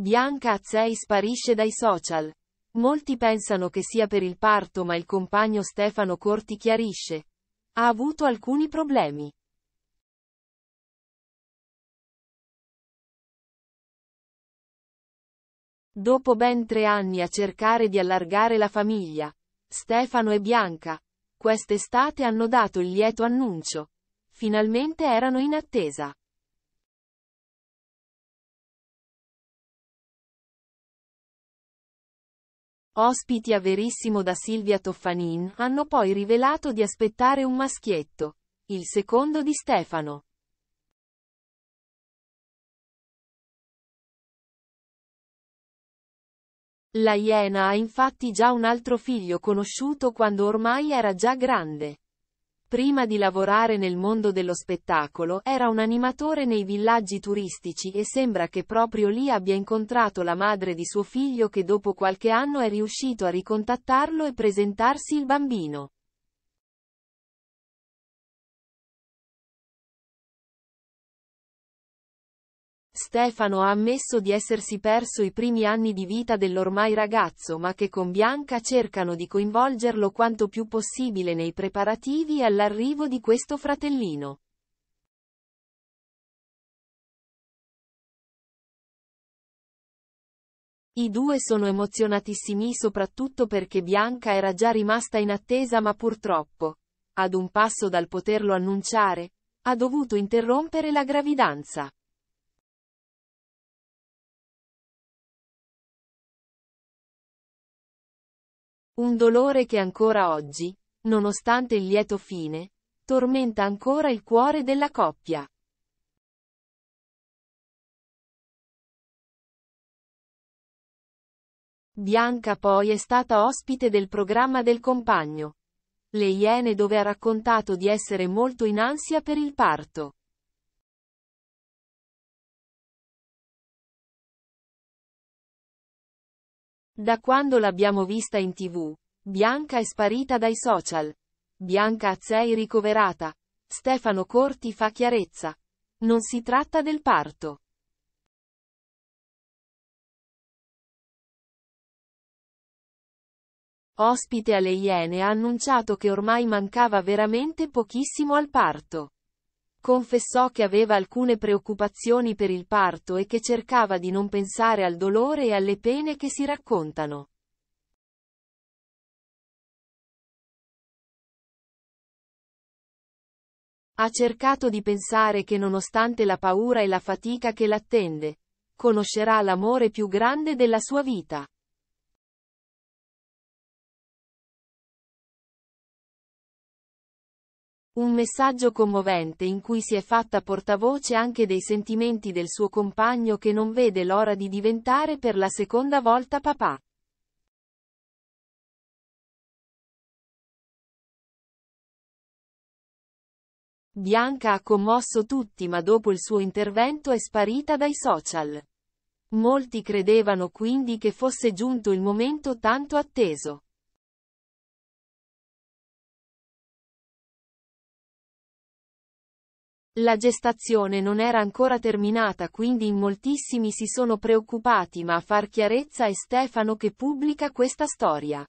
Bianca Azzei sparisce dai social. Molti pensano che sia per il parto ma il compagno Stefano Corti chiarisce. Ha avuto alcuni problemi. Dopo ben tre anni a cercare di allargare la famiglia, Stefano e Bianca, quest'estate hanno dato il lieto annuncio. Finalmente erano in attesa. ospiti a Verissimo da Silvia Toffanin, hanno poi rivelato di aspettare un maschietto, il secondo di Stefano. La Iena ha infatti già un altro figlio conosciuto quando ormai era già grande. Prima di lavorare nel mondo dello spettacolo, era un animatore nei villaggi turistici e sembra che proprio lì abbia incontrato la madre di suo figlio che dopo qualche anno è riuscito a ricontattarlo e presentarsi il bambino. Stefano ha ammesso di essersi perso i primi anni di vita dell'ormai ragazzo ma che con Bianca cercano di coinvolgerlo quanto più possibile nei preparativi all'arrivo di questo fratellino. I due sono emozionatissimi soprattutto perché Bianca era già rimasta in attesa ma purtroppo, ad un passo dal poterlo annunciare, ha dovuto interrompere la gravidanza. Un dolore che ancora oggi, nonostante il lieto fine, tormenta ancora il cuore della coppia. Bianca poi è stata ospite del programma del compagno. Le Iene dove ha raccontato di essere molto in ansia per il parto. Da quando l'abbiamo vista in tv, Bianca è sparita dai social. Bianca Azzei ricoverata. Stefano Corti fa chiarezza. Non si tratta del parto. Ospite alle Iene ha annunciato che ormai mancava veramente pochissimo al parto. Confessò che aveva alcune preoccupazioni per il parto e che cercava di non pensare al dolore e alle pene che si raccontano. Ha cercato di pensare che nonostante la paura e la fatica che l'attende, conoscerà l'amore più grande della sua vita. Un messaggio commovente in cui si è fatta portavoce anche dei sentimenti del suo compagno che non vede l'ora di diventare per la seconda volta papà. Bianca ha commosso tutti ma dopo il suo intervento è sparita dai social. Molti credevano quindi che fosse giunto il momento tanto atteso. La gestazione non era ancora terminata quindi in moltissimi si sono preoccupati ma a far chiarezza è Stefano che pubblica questa storia.